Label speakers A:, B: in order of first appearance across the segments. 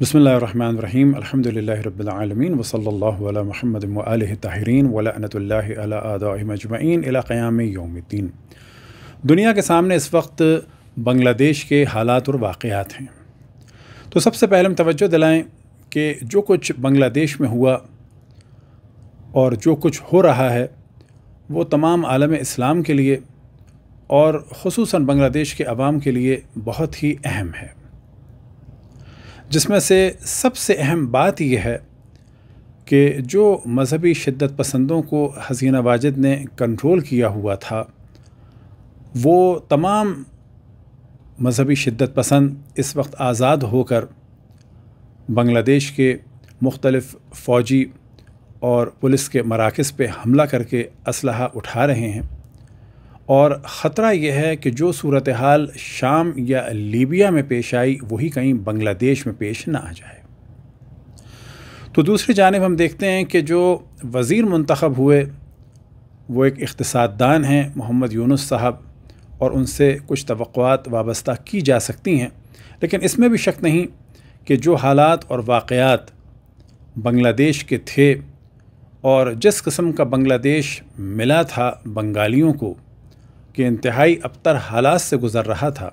A: بسم اللہ الرحمن الرحیم الحمد للہ رب العالمین و صلی اللہ علیہ محمد علیہ طاہرین ولاۃ اللہ علیہ مجمعین قیام یوم الدین دنیا کے سامنے اس وقت بنگلہ دیش کے حالات اور واقعات ہیں تو سب سے پہلے ہم توجہ دلائیں کہ جو کچھ بنگلہ دیش میں ہوا اور جو کچھ ہو رہا ہے وہ تمام عالم اسلام کے لیے اور خصوصاً بنگلہ دیش کے عوام کے لیے بہت ہی اہم ہے جس میں سے سب سے اہم بات یہ ہے کہ جو مذہبی شدت پسندوں کو حسینہ واجد نے کنٹرول کیا ہوا تھا وہ تمام مذہبی شدت پسند اس وقت آزاد ہو کر بنگلہ دیش کے مختلف فوجی اور پولیس کے مراکز پہ حملہ کر کے اسلحہ اٹھا رہے ہیں اور خطرہ یہ ہے کہ جو صورتحال شام یا لیبیا میں پیش آئی وہی کہیں بنگلہ دیش میں پیش نہ آ جائے تو دوسری جانب ہم دیکھتے ہیں کہ جو وزیر منتخب ہوئے وہ ایک اقتصاد ہیں محمد یونس صاحب اور ان سے کچھ توقعات وابستہ کی جا سکتی ہیں لیکن اس میں بھی شک نہیں کہ جو حالات اور واقعات بنگلہ دیش کے تھے اور جس قسم کا بنگلہ دیش ملا تھا بنگالیوں کو کہ انتہائی ابتر حالات سے گزر رہا تھا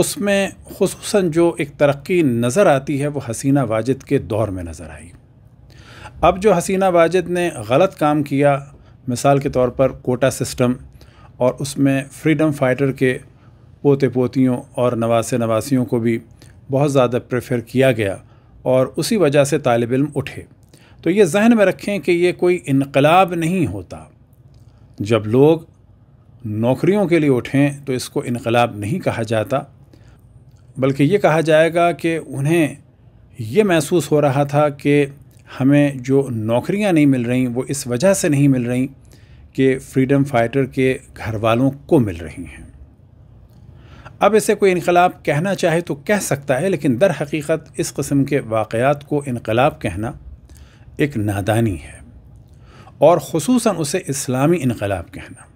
A: اس میں خصوصاً جو ایک ترقی نظر آتی ہے وہ حسینہ واجد کے دور میں نظر آئی اب جو حسینہ واجد نے غلط کام کیا مثال کے طور پر کوٹا سسٹم اور اس میں فریڈم فائٹر کے پوتے پوتیوں اور نواسے نواسیوں کو بھی بہت زیادہ پریفر کیا گیا اور اسی وجہ سے طالب علم اٹھے تو یہ ذہن میں رکھیں کہ یہ کوئی انقلاب نہیں ہوتا جب لوگ نوکریوں کے لیے اٹھیں تو اس کو انقلاب نہیں کہا جاتا بلکہ یہ کہا جائے گا کہ انہیں یہ محسوس ہو رہا تھا کہ ہمیں جو نوکریاں نہیں مل رہیں وہ اس وجہ سے نہیں مل رہیں کہ فریڈم فائٹر کے گھر والوں کو مل رہی ہیں اب اسے کوئی انقلاب کہنا چاہے تو کہہ سکتا ہے لیکن در حقیقت اس قسم کے واقعات کو انقلاب کہنا ایک نادانی ہے اور خصوصاً اسے اسلامی انقلاب کہنا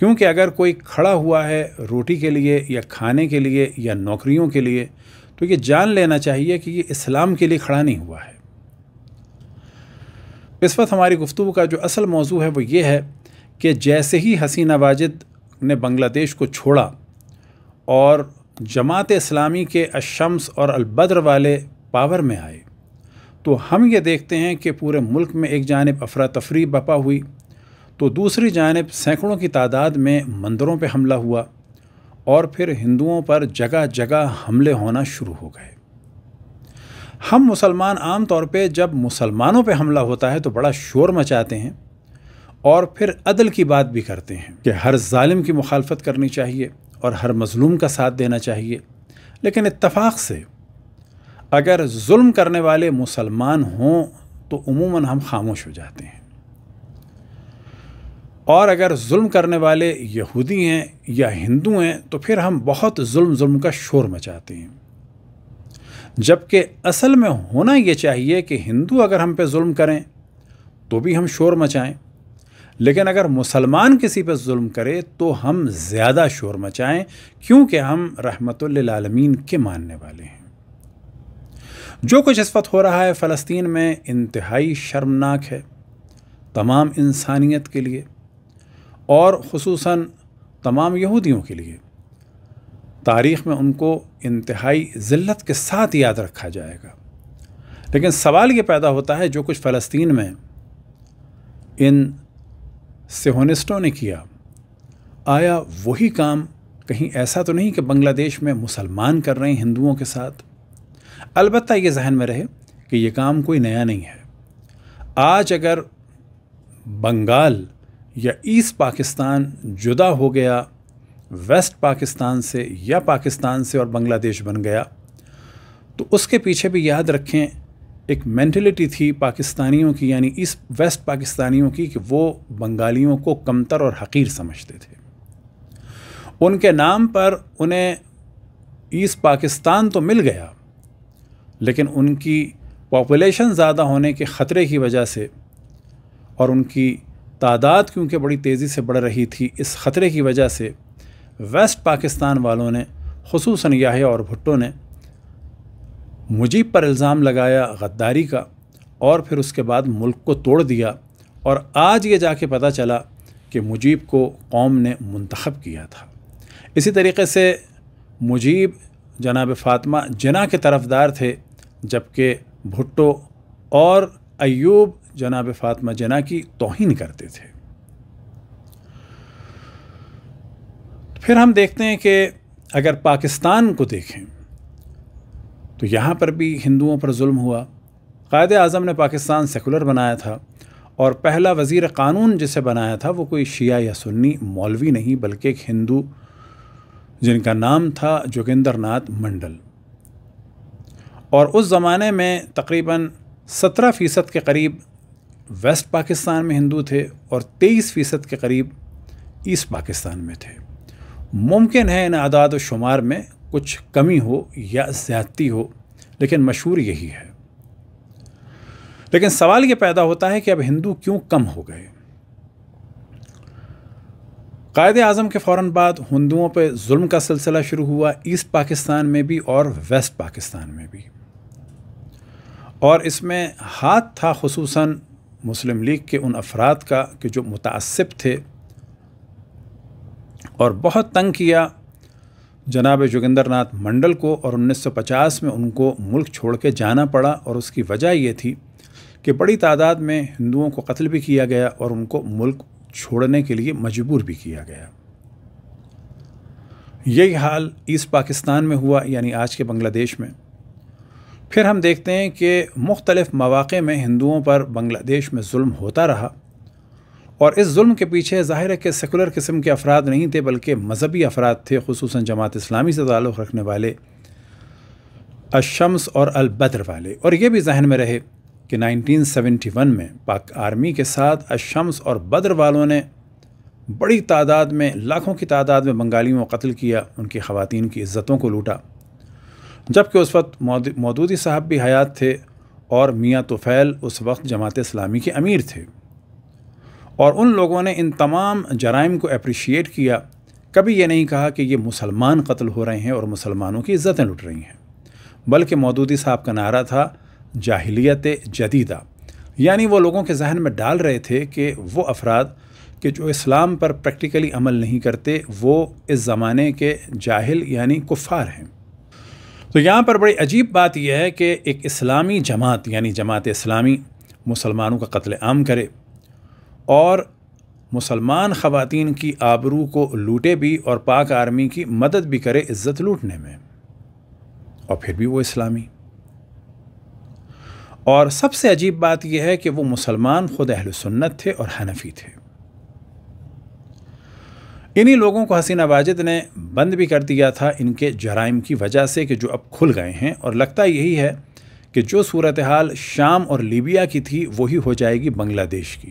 A: کیونکہ اگر کوئی کھڑا ہوا ہے روٹی کے لیے یا کھانے کے لیے یا نوکریوں کے لیے تو یہ جان لینا چاہیے کہ یہ اسلام کے لیے کھڑا نہیں ہوا ہے اس وقت ہماری گفتگو کا جو اصل موضوع ہے وہ یہ ہے کہ جیسے ہی حسینہ واجد نے بنگلہ دیش کو چھوڑا اور جماعت اسلامی کے الشمس اور البدر والے پاور میں آئے تو ہم یہ دیکھتے ہیں کہ پورے ملک میں ایک جانب افراتفری بپا ہوئی تو دوسری جانب سینکڑوں کی تعداد میں مندروں پہ حملہ ہوا اور پھر ہندوؤں پر جگہ جگہ حملے ہونا شروع ہو گئے ہم مسلمان عام طور پہ جب مسلمانوں پہ حملہ ہوتا ہے تو بڑا شور مچاتے ہیں اور پھر عدل کی بات بھی کرتے ہیں کہ ہر ظالم کی مخالفت کرنی چاہیے اور ہر مظلوم کا ساتھ دینا چاہیے لیکن اتفاق سے اگر ظلم کرنے والے مسلمان ہوں تو عموماً ہم خاموش ہو جاتے ہیں اور اگر ظلم کرنے والے یہودی ہیں یا ہندو ہیں تو پھر ہم بہت ظلم ظلم کا شور مچاتے ہیں جبکہ اصل میں ہونا یہ چاہیے کہ ہندو اگر ہم پہ ظلم کریں تو بھی ہم شور مچائیں لیکن اگر مسلمان کسی پہ ظلم کرے تو ہم زیادہ شور مچائیں کیونکہ ہم رحمت للعالمین کے ماننے والے ہیں جو کچھ وقت ہو رہا ہے فلسطین میں انتہائی شرمناک ہے تمام انسانیت کے لیے اور خصوصاً تمام یہودیوں کے لیے تاریخ میں ان کو انتہائی ذلت کے ساتھ یاد رکھا جائے گا لیکن سوال یہ پیدا ہوتا ہے جو کچھ فلسطین میں ان سہونسٹوں نے کیا آیا وہی کام کہیں ایسا تو نہیں کہ بنگلہ دیش میں مسلمان کر رہے ہیں ہندوؤں کے ساتھ البتہ یہ ذہن میں رہے کہ یہ کام کوئی نیا نہیں ہے آج اگر بنگال یا ایسٹ پاکستان جدا ہو گیا ویسٹ پاکستان سے یا پاکستان سے اور بنگلہ دیش بن گیا تو اس کے پیچھے بھی یاد رکھیں ایک مینٹلٹی تھی پاکستانیوں کی یعنی اس ویسٹ پاکستانیوں کی کہ وہ بنگالیوں کو کمتر اور حقیر سمجھتے تھے ان کے نام پر انہیں ایسٹ پاکستان تو مل گیا لیکن ان کی پاپولیشن زیادہ ہونے کے خطرے کی وجہ سے اور ان کی تعداد کیونکہ بڑی تیزی سے بڑھ رہی تھی اس خطرے کی وجہ سے ویسٹ پاکستان والوں نے خصوصاً یاہیا اور بھٹو نے مجیب پر الزام لگایا غداری کا اور پھر اس کے بعد ملک کو توڑ دیا اور آج یہ جا کے پتہ چلا کہ مجیب کو قوم نے منتخب کیا تھا اسی طریقے سے مجیب جناب فاطمہ جنا کے طرف دار تھے جبکہ بھٹو اور ایوب جناب فاطمہ جنا کی توہین کرتے تھے پھر ہم دیکھتے ہیں کہ اگر پاکستان کو دیکھیں تو یہاں پر بھی ہندوؤں پر ظلم ہوا قائد اعظم نے پاکستان سیکولر بنایا تھا اور پہلا وزیر قانون جسے بنایا تھا وہ کوئی شیعہ یا سنی مولوی نہیں بلکہ ایک ہندو جن کا نام تھا جوگندر ناتھ منڈل اور اس زمانے میں تقریباً سترہ فیصد کے قریب ویسٹ پاکستان میں ہندو تھے اور تیئیس فیصد کے قریب ایسٹ پاکستان میں تھے ممکن ہے ان اعداد و شمار میں کچھ کمی ہو یا زیادتی ہو لیکن مشہور یہی ہے لیکن سوال یہ پیدا ہوتا ہے کہ اب ہندو کیوں کم ہو گئے قائد اعظم کے فوراً بعد ہندوؤں پہ ظلم کا سلسلہ شروع ہوا ایسٹ پاکستان میں بھی اور ویسٹ پاکستان میں بھی اور اس میں ہاتھ تھا خصوصاً مسلم لیگ کے ان افراد کا کہ جو متعصب تھے اور بہت تنگ کیا جناب جوگندر ناتھ منڈل کو اور انیس سو پچاس میں ان کو ملک چھوڑ کے جانا پڑا اور اس کی وجہ یہ تھی کہ بڑی تعداد میں ہندوؤں کو قتل بھی کیا گیا اور ان کو ملک چھوڑنے کے لیے مجبور بھی کیا گیا یہی حال ایسٹ پاکستان میں ہوا یعنی آج کے بنگلہ دیش میں پھر ہم دیکھتے ہیں کہ مختلف مواقع میں ہندوؤں پر بنگلہ دیش میں ظلم ہوتا رہا اور اس ظلم کے پیچھے ظاہر ہے کہ سیکولر قسم کے افراد نہیں تھے بلکہ مذہبی افراد تھے خصوصاً جماعت اسلامی سے تعلق رکھنے والے الشمس اور البدر والے اور یہ بھی ذہن میں رہے کہ نائنٹین سیونٹی ون میں پاک آرمی کے ساتھ الشمس اور بدر والوں نے بڑی تعداد میں لاکھوں کی تعداد میں بنگالیوں کو قتل کیا ان کی خواتین کی عزتوں کو لوٹا جب کہ اس وقت مودودی صاحب بھی حیات تھے اور میاں توفیل اس وقت جماعت اسلامی کے امیر تھے اور ان لوگوں نے ان تمام جرائم کو اپریشیٹ کیا کبھی یہ نہیں کہا کہ یہ مسلمان قتل ہو رہے ہیں اور مسلمانوں کی عزتیں لٹ رہی ہیں بلکہ مودودی صاحب کا نعرہ تھا جاہلیت جدیدہ یعنی وہ لوگوں کے ذہن میں ڈال رہے تھے کہ وہ افراد کہ جو اسلام پر پریکٹیکلی عمل نہیں کرتے وہ اس زمانے کے جاہل یعنی کفار ہیں تو یہاں پر بڑی عجیب بات یہ ہے کہ ایک اسلامی جماعت یعنی جماعت اسلامی مسلمانوں کا قتل عام کرے اور مسلمان خواتین کی آبرو کو لوٹے بھی اور پاک آرمی کی مدد بھی کرے عزت لوٹنے میں اور پھر بھی وہ اسلامی اور سب سے عجیب بات یہ ہے کہ وہ مسلمان خود اہل سنت تھے اور حنفی تھے انہی لوگوں کو حسینہ واجد نے بند بھی کر دیا تھا ان کے جرائم کی وجہ سے کہ جو اب کھل گئے ہیں اور لگتا یہی ہے کہ جو صورتحال شام اور لیبیا کی تھی وہی ہو جائے گی بنگلہ دیش کی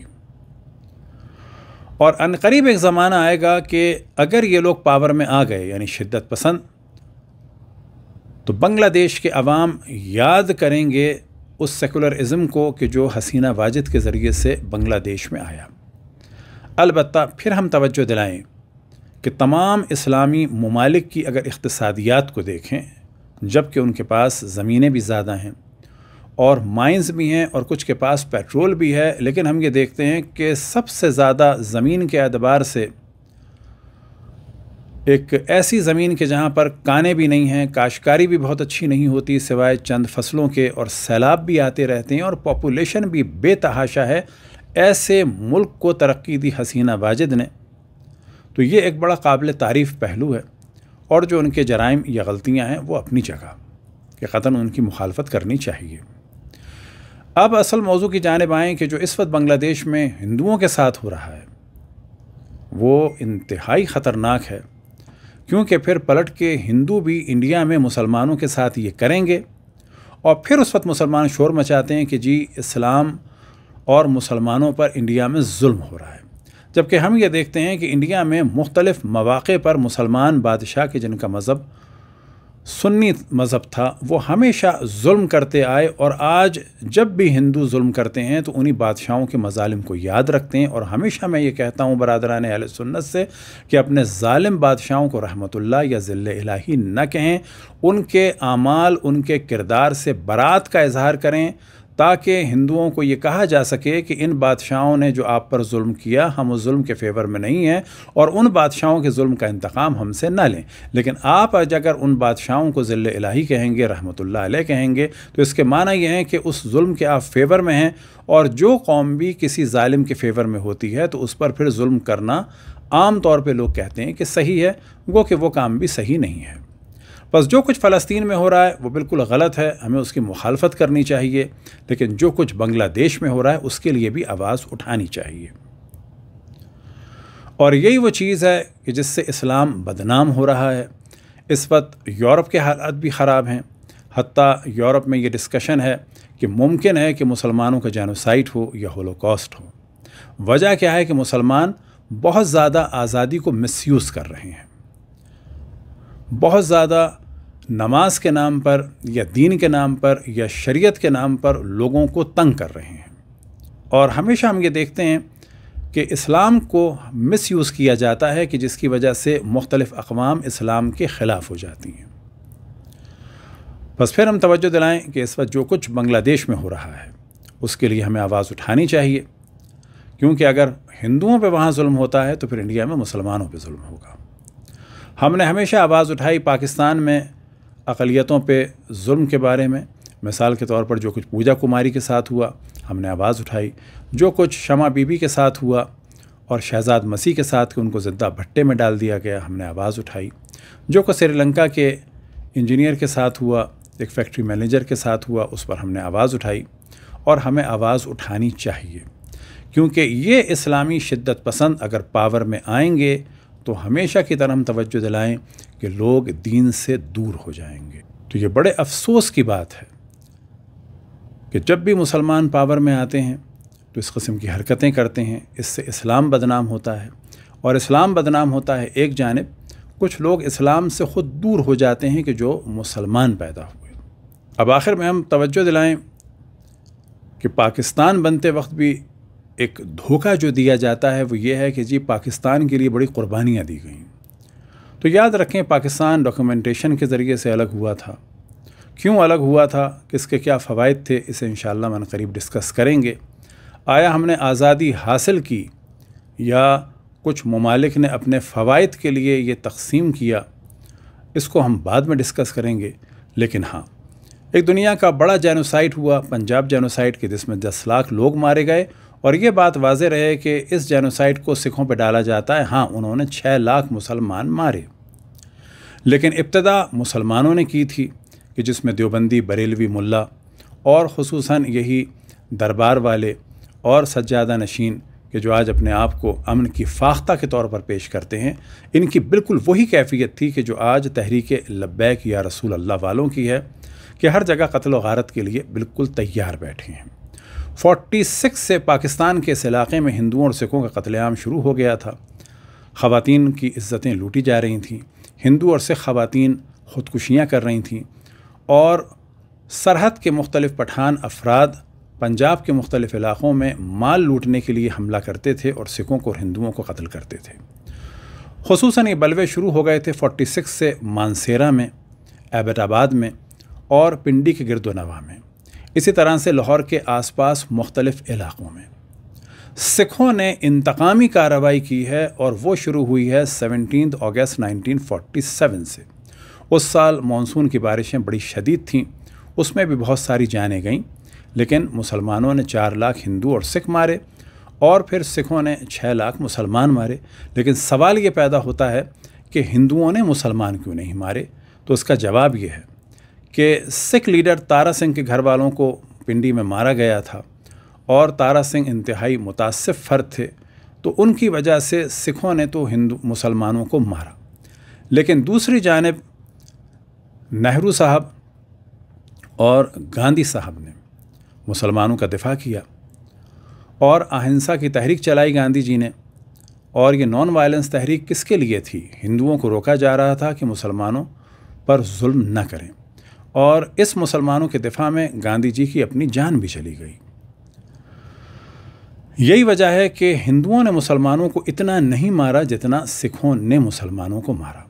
A: اور انقریب ایک زمانہ آئے گا کہ اگر یہ لوگ پاور میں آ گئے یعنی شدت پسند تو بنگلہ دیش کے عوام یاد کریں گے اس سیکولرازم کو کہ جو حسینہ واجد کے ذریعے سے بنگلہ دیش میں آیا البتہ پھر ہم توجہ دلائیں کہ تمام اسلامی ممالک کی اگر اقتصادیات کو دیکھیں جب ان کے پاس زمینیں بھی زیادہ ہیں اور مائنز بھی ہیں اور کچھ کے پاس پیٹرول بھی ہے لیکن ہم یہ دیکھتے ہیں کہ سب سے زیادہ زمین کے اعتبار سے ایک ایسی زمین کے جہاں پر کانے بھی نہیں ہیں کاشکاری بھی بہت اچھی نہیں ہوتی سوائے چند فصلوں کے اور سیلاب بھی آتے رہتے ہیں اور پاپولیشن بھی بے تحاشا ہے ایسے ملک کو ترقی دی حسینہ واجد نے تو یہ ایک بڑا قابل تعریف پہلو ہے اور جو ان کے جرائم یا غلطیاں ہیں وہ اپنی جگہ کہ قطن ان کی مخالفت کرنی چاہیے اب اصل موضوع کی جانب آئیں کہ جو اس وقت بنگلہ دیش میں ہندوؤں کے ساتھ ہو رہا ہے وہ انتہائی خطرناک ہے کیونکہ پھر پلٹ کے ہندو بھی انڈیا میں مسلمانوں کے ساتھ یہ کریں گے اور پھر اس وقت مسلمان شور مچاتے ہیں کہ جی اسلام اور مسلمانوں پر انڈیا میں ظلم ہو رہا ہے جبکہ ہم یہ دیکھتے ہیں کہ انڈیا میں مختلف مواقع پر مسلمان بادشاہ کے جن کا مذہب سنی مذہب تھا وہ ہمیشہ ظلم کرتے آئے اور آج جب بھی ہندو ظلم کرتے ہیں تو انہی بادشاہوں کے مظالم کو یاد رکھتے ہیں اور ہمیشہ میں یہ کہتا ہوں برادران اہل سنت سے کہ اپنے ظالم بادشاہوں کو رحمت اللہ یا ذل الہی نہ کہیں ان کے اعمال ان کے کردار سے برات کا اظہار کریں تاکہ ہندوؤں کو یہ کہا جا سکے کہ ان بادشاہوں نے جو آپ پر ظلم کیا ہم اس ظلم کے فیور میں نہیں ہیں اور ان بادشاہوں کے ظلم کا انتقام ہم سے نہ لیں لیکن آپ آج اگر ان بادشاہوں کو ذل الہی کہیں گے رحمۃ اللہ علیہ کہیں گے تو اس کے معنی یہ ہیں کہ اس ظلم کے آپ فیور میں ہیں اور جو قوم بھی کسی ظالم کے فیور میں ہوتی ہے تو اس پر پھر ظلم کرنا عام طور پہ لوگ کہتے ہیں کہ صحیح ہے وہ کہ وہ کام بھی صحیح نہیں ہے بس جو کچھ فلسطین میں ہو رہا ہے وہ بالکل غلط ہے ہمیں اس کی مخالفت کرنی چاہیے لیکن جو کچھ بنگلہ دیش میں ہو رہا ہے اس کے لیے بھی آواز اٹھانی چاہیے اور یہی وہ چیز ہے کہ جس سے اسلام بدنام ہو رہا ہے اس وقت یورپ کے حالات بھی خراب ہیں حتیٰ یورپ میں یہ ڈسکشن ہے کہ ممکن ہے کہ مسلمانوں کا جینوسائٹ ہو یا ہولوکاسٹ ہو وجہ کیا ہے کہ مسلمان بہت زیادہ آزادی کو مس یوز کر رہے ہیں بہت زیادہ نماز کے نام پر یا دین کے نام پر یا شریعت کے نام پر لوگوں کو تنگ کر رہے ہیں اور ہمیشہ ہم یہ دیکھتے ہیں کہ اسلام کو مس یوز کیا جاتا ہے کہ جس کی وجہ سے مختلف اقوام اسلام کے خلاف ہو جاتی ہیں بس پھر ہم توجہ دلائیں کہ اس وقت جو کچھ بنگلہ دیش میں ہو رہا ہے اس کے لیے ہمیں آواز اٹھانی چاہیے کیونکہ اگر ہندوؤں پہ وہاں ظلم ہوتا ہے تو پھر انڈیا میں مسلمانوں پہ ظلم ہوگا ہم نے ہمیشہ آواز اٹھائی پاکستان میں اقلیتوں پہ ظلم کے بارے میں مثال کے طور پر جو کچھ پوجا کماری کے ساتھ ہوا ہم نے آواز اٹھائی جو کچھ شمع بی بی کے ساتھ ہوا اور شہزاد مسیح کے ساتھ کہ ان کو زندہ بھٹے میں ڈال دیا گیا ہم نے آواز اٹھائی جو کچھ سری لنکا کے انجینئر کے ساتھ ہوا ایک فیکٹری مینیجر کے ساتھ ہوا اس پر ہم نے آواز اٹھائی اور ہمیں آواز اٹھانی چاہیے کیونکہ یہ اسلامی شدت پسند اگر پاور میں آئیں گے تو ہمیشہ کی طرح ہم توجہ دلائیں کہ لوگ دین سے دور ہو جائیں گے تو یہ بڑے افسوس کی بات ہے کہ جب بھی مسلمان پاور میں آتے ہیں تو اس قسم کی حرکتیں کرتے ہیں اس سے اسلام بدنام ہوتا ہے اور اسلام بدنام ہوتا ہے ایک جانب کچھ لوگ اسلام سے خود دور ہو جاتے ہیں کہ جو مسلمان پیدا ہوئے اب آخر میں ہم توجہ دلائیں کہ پاکستان بنتے وقت بھی ایک دھوکہ جو دیا جاتا ہے وہ یہ ہے کہ جی پاکستان کے لیے بڑی قربانیاں دی گئیں تو یاد رکھیں پاکستان ڈاکیومنٹیشن کے ذریعے سے الگ ہوا تھا کیوں الگ ہوا تھا کس کے کیا فوائد تھے اسے انشاءاللہ من قریب ڈسکس کریں گے آیا ہم نے آزادی حاصل کی یا کچھ ممالک نے اپنے فوائد کے لیے یہ تقسیم کیا اس کو ہم بعد میں ڈسکس کریں گے لیکن ہاں ایک دنیا کا بڑا جینوسائٹ ہوا پنجاب جینوسائٹ کے جس میں دس لاکھ لوگ مارے گئے اور یہ بات واضح رہے کہ اس جینوسائٹ کو سکھوں پہ ڈالا جاتا ہے ہاں انہوں نے چھ لاکھ مسلمان مارے لیکن ابتدا مسلمانوں نے کی تھی کہ جس میں دیوبندی بریلوی ملا اور خصوصاً یہی دربار والے اور سجادہ نشین کہ جو آج اپنے آپ کو امن کی فاختہ کے طور پر پیش کرتے ہیں ان کی بالکل وہی کیفیت تھی کہ جو آج تحریک لبیک یا رسول اللہ والوں کی ہے کہ ہر جگہ قتل و غارت کے لیے بالکل تیار بیٹھے ہیں فورٹی سکس سے پاکستان کے اس علاقے میں ہندوؤں اور سکھوں کا قتل عام شروع ہو گیا تھا خواتین کی عزتیں لوٹی جا رہی تھیں ہندو اور سکھ خواتین خودکشیاں کر رہی تھیں اور سرحد کے مختلف پٹھان افراد پنجاب کے مختلف علاقوں میں مال لوٹنے کے لیے حملہ کرتے تھے اور سکھوں کو اور ہندوؤں کو قتل کرتے تھے خصوصاً یہ بلوے شروع ہو گئے تھے فورٹی سکس سے مانسیرا میں ایبٹ آباد میں اور پنڈی کے گرد و نواح میں اسی طرح سے لاہور کے آس پاس مختلف علاقوں میں سکھوں نے انتقامی کارروائی کی ہے اور وہ شروع ہوئی ہے seventeenth August nineteen forty seven سے اس سال مانسون کی بارشیں بڑی شدید تھیں اس میں بھی بہت ساری جانیں گئیں لیکن مسلمانوں نے چار لاکھ ہندو اور سکھ مارے اور پھر سکھوں نے چھ لاکھ مسلمان مارے لیکن سوال یہ پیدا ہوتا ہے کہ ہندوؤں نے مسلمان کیوں نہیں مارے تو اس کا جواب یہ ہے کہ سکھ لیڈر تارا سنگھ کے گھر والوں کو پنڈی میں مارا گیا تھا اور تارا سنگھ انتہائی متاثر فرد تھے تو ان کی وجہ سے سکھوں نے تو ہندو مسلمانوں کو مارا لیکن دوسری جانب نہرو صاحب اور گاندھی صاحب نے مسلمانوں کا دفاع کیا اور آہنسا کی تحریک چلائی گاندھی جی نے اور یہ نان وائلنس تحریک کس کے لیے تھی ہندوؤں کو روکا جا رہا تھا کہ مسلمانوں پر ظلم نہ کریں اور اس مسلمانوں کے دفاع میں گاندھی جی کی اپنی جان بھی چلی گئی یہی وجہ ہے کہ ہندوؤں نے مسلمانوں کو اتنا نہیں مارا جتنا سکھوں نے مسلمانوں کو مارا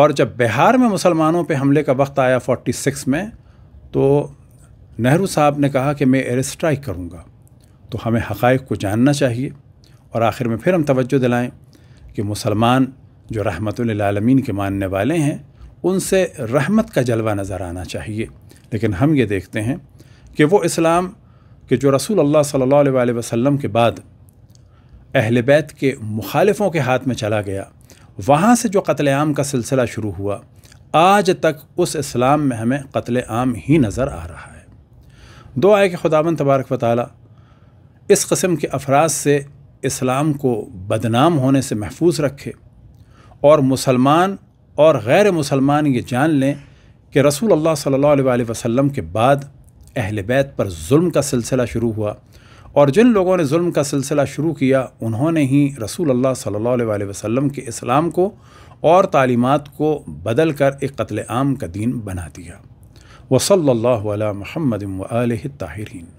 A: اور جب بہار میں مسلمانوں پہ حملے کا وقت آیا فورٹی سکس میں تو نہرو صاحب نے کہا کہ میں ایئر اسٹرائک کروں گا تو ہمیں حقائق کو جاننا چاہیے اور آخر میں پھر ہم توجہ دلائیں کہ مسلمان جو رحمت اللہ کے ماننے والے ہیں ان سے رحمت کا جلوہ نظر آنا چاہیے لیکن ہم یہ دیکھتے ہیں کہ وہ اسلام کہ جو رسول اللہ صلی اللہ علیہ وسلم کے بعد اہل بیت کے مخالفوں کے ہاتھ میں چلا گیا وہاں سے جو قتل عام کا سلسلہ شروع ہوا آج تک اس اسلام میں ہمیں قتل عام ہی نظر آ رہا ہے ہے کہ خدا تبارک و تعالی اس قسم کے افراد سے اسلام کو بدنام ہونے سے محفوظ رکھے اور مسلمان اور غیر مسلمان یہ جان لیں کہ رسول اللہ صلی اللہ علیہ وسلم کے بعد اہل بیت پر ظلم کا سلسلہ شروع ہوا اور جن لوگوں نے ظلم کا سلسلہ شروع کیا انہوں نے ہی رسول اللہ صلی اللہ علیہ وسلم کے اسلام کو اور تعلیمات کو بدل کر ایک قتل عام کا دین بنا دیا وصلی اللہ علیہ محمد طاہرین